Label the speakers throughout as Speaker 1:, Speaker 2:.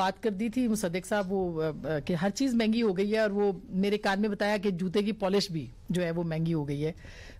Speaker 1: बात कर दी थी मुसदक साहब वो कि हर चीज़ महंगी हो गई है और वो मेरे कान में बताया कि जूते की पॉलिश भी जो है वो महंगी हो गई है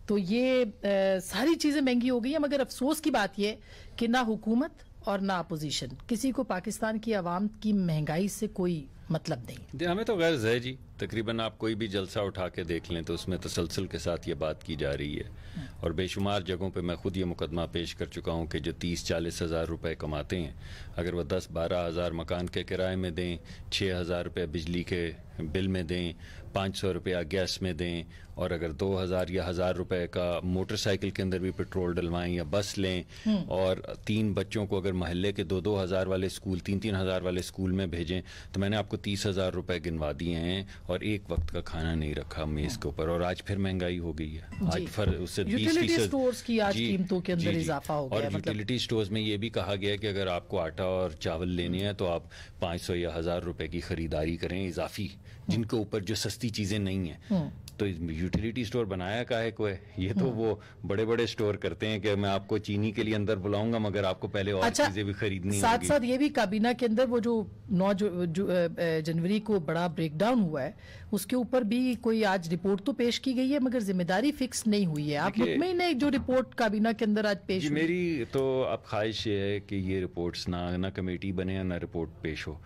Speaker 1: तो ये आ, सारी चीज़ें महंगी हो गई हैं मगर अफसोस की बात यह कि ना हुकूमत और ना अपोजिशन किसी को पाकिस्तान की आवाम की महंगाई से कोई मतलब
Speaker 2: नहीं हमें तो गैर है जी तकरीबन आप कोई भी जलसा उठा के देख लें तो उसमें तसलसल के साथ ये बात की जा रही है हम्म। और बेशुमार जगहों पे मैं ख़ुद ये मुकदमा पेश कर चुका हूँ कि जो तीस चालीस हज़ार रुपये कमाते हैं अगर वह दस बारह हज़ार मकान के किराए में दें छः हज़ार रुपये बिजली के बिल में दें पाँच सौ रुपया गैस में दें और अगर दो हज़ार या हज़ार रुपये का मोटरसाइकिल के अंदर भी पेट्रोल डलवाएं या बस लें हम्म। और तीन बच्चों को अगर महल्ले के दो दो हज़ार वाले स्कूल तीन तीन हज़ार वाले स्कूल में भेजें तो मैंने आपको तीस हज़ार रुपए गिनवा दिए हैं और एक वक्त का खाना नहीं रखा मेज़ के ऊपर और आज फिर महंगाई हो गई है आज फिर उससे बीस
Speaker 1: की आज कीमतों के अंदर इजाफा हो और यूटिलिटी
Speaker 2: मतलब- स्टोर्स में ये भी कहा गया कि अगर आपको आटा और चावल लेने हैं तो आप पाँच सौ या हज़ार रुपए की खरीदारी करें इजाफी जिनके ऊपर जो सस्ती चीज़ें नहीं है हम्म। तो यूटिलिटी स्टोर बनाया का है कोई ये तो हाँ। वो बड़े बड़े स्टोर करते हैं कि मैं आपको चीनी के लिए अंदर बुलाऊंगा मगर आपको पहले और अच्छा, चीजें भी खरीदनी साथ साथ
Speaker 1: ये भी काबीना के अंदर वो जो नौ जनवरी को बड़ा ब्रेकडाउन हुआ है उसके ऊपर भी कोई आज रिपोर्ट तो पेश की गई है मगर जिम्मेदारी फिक्स नहीं हुई है आप मुतमिन जो रिपोर्ट काबीना के अंदर आज पेश मेरी
Speaker 2: तो अब ख्वाहिश ये है कि ये रिपोर्ट ना ना कमेटी बने ना रिपोर्ट पेश हो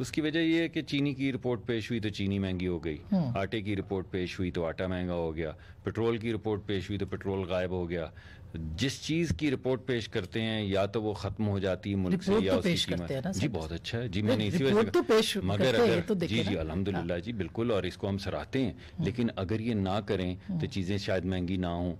Speaker 2: उसकी वजह यह है कि चीनी की रिपोर्ट पेश हुई तो चीनी महंगी हो गई हम्म। आटे की रिपोर्ट पेश हुई तो आटा महंगा हो गया पेट्रोल की रिपोर्ट पेश हुई तो पेट्रोल गायब हो गया जिस चीज़ की रिपोर्ट पेश करते हैं या तो वो ख़त्म हो जाती है मुल्क से या तो उसकी करते ना जी बहुत अच्छा है जी मैंने इसी वजह तो पेश मगर अगर तो जी जी अलहमदिल्ला जी बिल्कुल और इसको हम सराहते हैं हम्म। लेकिन अगर ये ना करें तो हम्म। चीज़ें शायद महंगी ना हों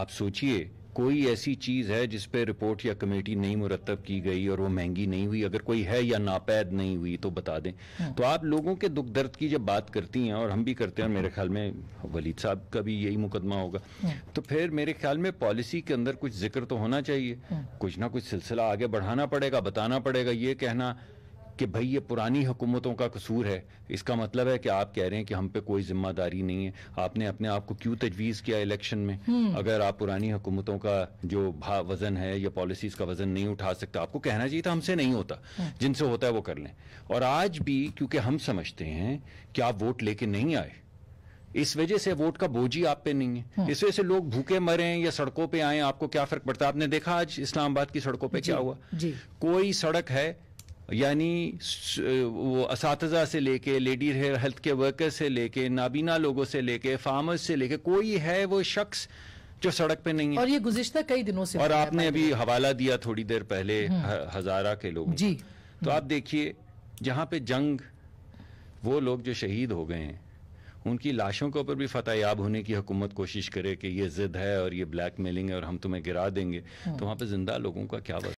Speaker 2: आप सोचिए कोई ऐसी चीज़ है जिस पे रिपोर्ट या कमेटी नहीं मुरतब की गई और वो महंगी नहीं हुई अगर कोई है या नापैद नहीं हुई तो बता दें हम्म। तो आप लोगों के दुख दर्द की जब बात करती हैं और हम भी करते हैं मेरे ख्याल में वलीद साहब का भी यही मुकदमा होगा हम्म। तो फिर मेरे ख्याल में पॉलिसी के अंदर कुछ जिक्र तो होना चाहिए हम्म। कुछ ना कुछ सिलसिला आगे बढ़ाना पड़ेगा बताना पड़ेगा ये कहना कि भाई ये पुरानी हुकूमतों का कसूर है इसका मतलब है कि आप कह रहे हैं कि हम पे कोई जिम्मेदारी नहीं है आपने अपने आप को क्यों तजवीज़ किया इलेक्शन में हम्म। अगर आप पुरानी हुकूमतों का जो भाव वजन है या पॉलिसीज़ का वजन नहीं उठा सकते आपको कहना चाहिए था हमसे नहीं होता हम्म। जिनसे होता है वो कर लें और आज भी क्योंकि हम समझते हैं कि आप वोट लेके नहीं आए इस वजह से वोट का बोझी आप पे नहीं है हम्म। इस वजह से लोग भूखे मरे या सड़कों पे आए आपको क्या फर्क पड़ता है आपने देखा आज इस्लामाबाद की सड़कों पे क्या हुआ जी। कोई सड़क है यानी वो इस से लेके लेडी हेयर हेल्थ के वर्कर से लेके नाबीना लोगों से लेके फार्मर्स से लेके कोई है वो शख्स जो सड़क पे नहीं है और ये
Speaker 1: गुजश्ता कई दिनों से और आपने
Speaker 2: अभी हवाला दिया थोड़ी देर पहले हम्म। हजारा के लोग जी तो आप देखिए जहां पे जंग वो लोग जो शहीद हो गए हैं उनकी लाशों के ऊपर भी फतेह याब होने की हुकूमत कोशिश करे कि ये जिद है और ये ब्लैक मेलिंग है और हम तुम्हें गिरा देंगे हम्म। तो वहाँ पे जिंदा लोगों का क्या